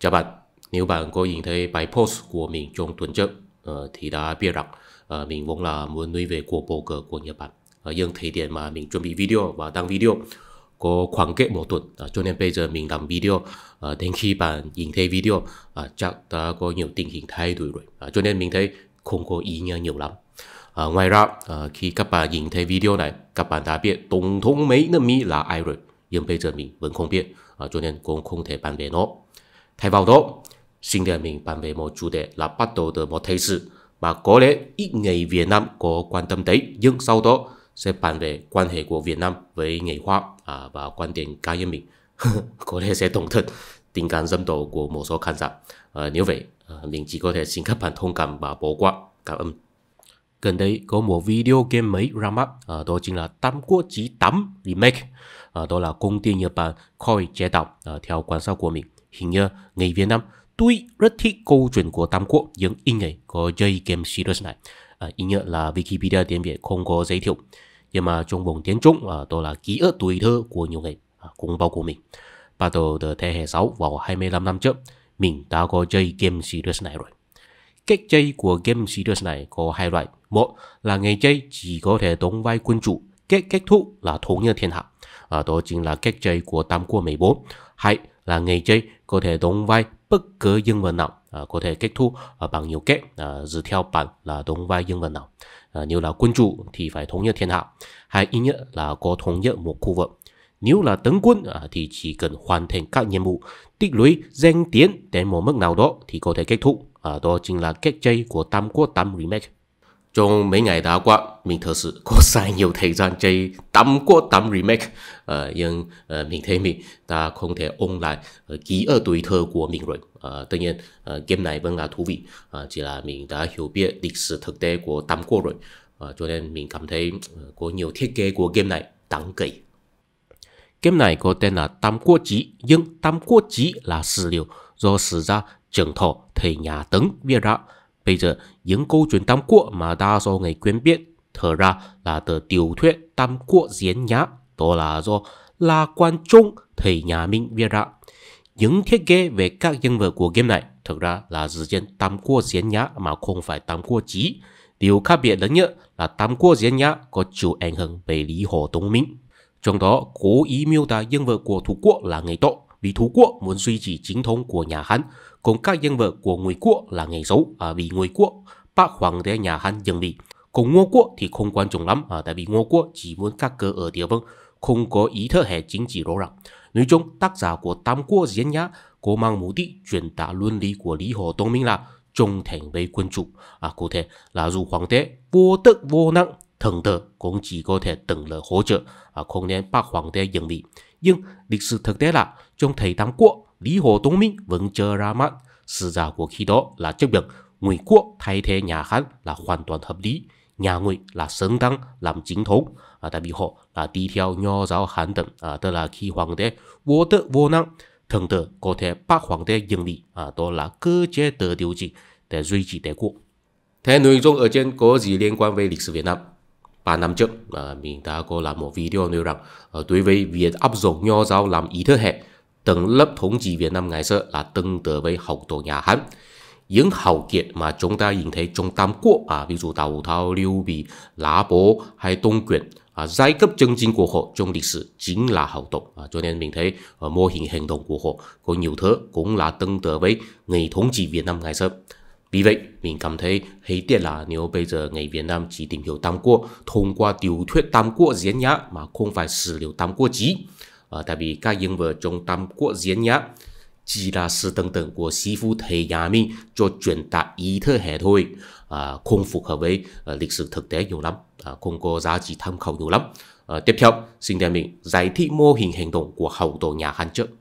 Các bạn, nếu bạn có nhìn thấy bài post của mình trong tuần trước ờ, thì đã biết rằng ờ, mình vốn là muốn nuôi về cuộc bầu cử của Nhật Bản. nhưng thời điểm mà mình chuẩn bị video và đăng video có khoảng cách một tuần ờ, cho nên bây giờ mình làm video đến khi bạn nhìn thấy video chắc đã có nhiều tình hình thay đổi rồi cho nên mình thấy không có ý nghĩa nhiều lắm à, ngoài ra à, khi các bạn nhìn thấy video này các bạn đã biết tổng thống mỹ nước Mỹ là ai rồi nhưng bây giờ mình vẫn không biết à, cho nên cũng không thể bàn về nó thay vào đó xin để mình bàn về một chủ đề là bắt đầu từ một thế sự mà có lẽ ít người Việt Nam có quan tâm tới nhưng sau đó sẽ bàn về quan hệ của Việt Nam với người Hoa à, và quan điểm cá nhân có thể sẽ đồng thật tình cảm dân tộc của một số khán giả à, nếu vậy à, mình chỉ có thể xin các bạn thông cảm và bỏ qua cảm ơn gần đây có một video game mới ra mắt à, đó chính là Tam Quốc Chí 8 Remake đó là công ty Nhật Bản Koi chế tạo theo quan sát của mình hình như người Việt Nam tôi rất thích câu chuyện của Tam Quốc những in ấy có chơi game series này. À, ý nghĩa là Wikipedia tiếng Việt không có giới thiệu. Nhưng mà trong vùng tiếng Trung à, đó là ký ức tuổi thơ của nhiều người, à, cũng bao gồm mình. Bắt đầu từ thế hệ 6 vào 25 năm trước, mình đã có chơi game series này rồi. Cách chơi của game series này có hai loại. Một là người chơi chỉ có thể đóng vai quân chủ, kết kết thúc là thống nhất thiên hạ. À, đó chính là cách chơi của Tam Quốc 14. Hai là người chơi có thể đóng vai bất cứ nhân vật nào à, có thể kết thúc à, bằng nhiều cách à, dựa theo bản là đóng vai nhân vật nào à, nếu là quân chủ thì phải thống nhất thiên hạ hay ít nhất là có thống nhất một khu vực nếu là tướng quân à, thì chỉ cần hoàn thành các nhiệm vụ tích lũy danh tiếng đến một mức nào đó thì có thể kết thúc à, đó chính là cách chơi của tam quốc tam remake trong mấy ngày đã qua, mình thật sự có sai nhiều thời gian chơi tắm quốc tắm remake. Ờ, nhưng ờ, mình thấy mình đã không thể ôn lại ờ, ký ở tuổi thơ của mình rồi. Ờ, tất nhiên, ờ, game này vẫn là thú vị. Ờ, chỉ là mình đã hiểu biết lịch sử thực tế của tắm quốc rồi. Ờ, cho nên mình cảm thấy ờ, có nhiều thiết kế của game này đáng kể. Game này có tên là Tam Quốc Chí, nhưng Tam Quốc Chí là sử liệu do sử gia trưởng thọ thầy nhà Tấn viết ra bây giờ những câu chuyện tam quốc mà đa số người quen biết thở ra là từ tiểu thuyết tam quốc diễn nhá đó là do La Quan Trung thầy nhà Minh viết ra. Những thiết kế về các nhân vật của game này thực ra là dự trên tam quốc diễn nhá mà không phải tam quốc chí. Điều khác biệt lớn nhất là tam quốc diễn nhá có chịu ảnh hưởng bởi Lý Hồ Tống Minh. Trong đó cố ý miêu tả nhân vật của Thủ Quốc là người tốt vì Thủ Quốc muốn duy trì chính thống của nhà Hán cũng các nhân vật của người quốc là ngày xấu à, vì người quốc bác hoàng đế nhà Hán dần đi còn Ngô quốc thì không quan trọng lắm à, tại vì Ngô quốc chỉ muốn các cơ ở địa phương không có ý thức hệ chính trị rõ ràng nói chung tác giả của Tam Quốc diễn nhã có mang mục đích truyền tả luân lý của Lý Hồ Tông Minh là trung thành với quân chủ à, cụ thể là dù hoàng đế vô tức vô năng thường tử cũng chỉ có thể tận lời hỗ trợ à, không nên bác hoàng đế dừng bị nhưng lịch sử thực tế là trong thời Tam Quốc Lý Hồ Tống Minh vẫn chờ ra mắt. Sự giả của khi đó là chấp nhận Ngụy Quốc thay thế nhà Hán là hoàn toàn hợp lý. Nhà Ngụy là xứng tăng làm chính thống, à, tại vì họ là đi theo nho giáo Hán tận, à, tức là khi hoàng đế vô tự vô năng, thường tự có thể bắt hoàng đế dừng lý, à, đó là cơ chế tự điều chỉnh để duy trì đế quốc. Thế nội dung ở trên có gì liên quan với lịch sử Việt Nam? Ba năm trước, à, mình đã có làm một video nêu rằng à, đối với việc áp dụng nho giáo làm ý thức hệ từng lớp thống trị Việt Nam ngày xưa là tương tự với hậu tộc nhà Hán. Những hậu kiệt mà chúng ta nhìn thấy trong Tam Quốc, à, ví dụ Tào Tháo, Lưu Bị, Lá Bố hay Tôn Quyền, à, giai cấp chân chính của họ trong lịch sử chính là hậu tộc. À, cho nên mình thấy à, mô hình hành động của họ có nhiều thứ cũng là tương tự với người thống trị Việt Nam ngày xưa. Vì vậy, mình cảm thấy hay tiếc là nếu bây giờ người Việt Nam chỉ tìm hiểu Tam Quốc thông qua tiểu thuyết Tam Quốc diễn nhã mà không phải sử liệu Tam Quốc chí. 呃，特别甲英文中当国专业，吉拉斯等等国西部提亚面做传达伊特系统啊，空符合 với 呃 lịch ờ, ờ, ờ, sử thực tế nhiều lắm không có giá trị tham khảo nhiều lắm tiếp theo xin đề mình giải thích mô hình hành động của hậu tổ nhà Hán trước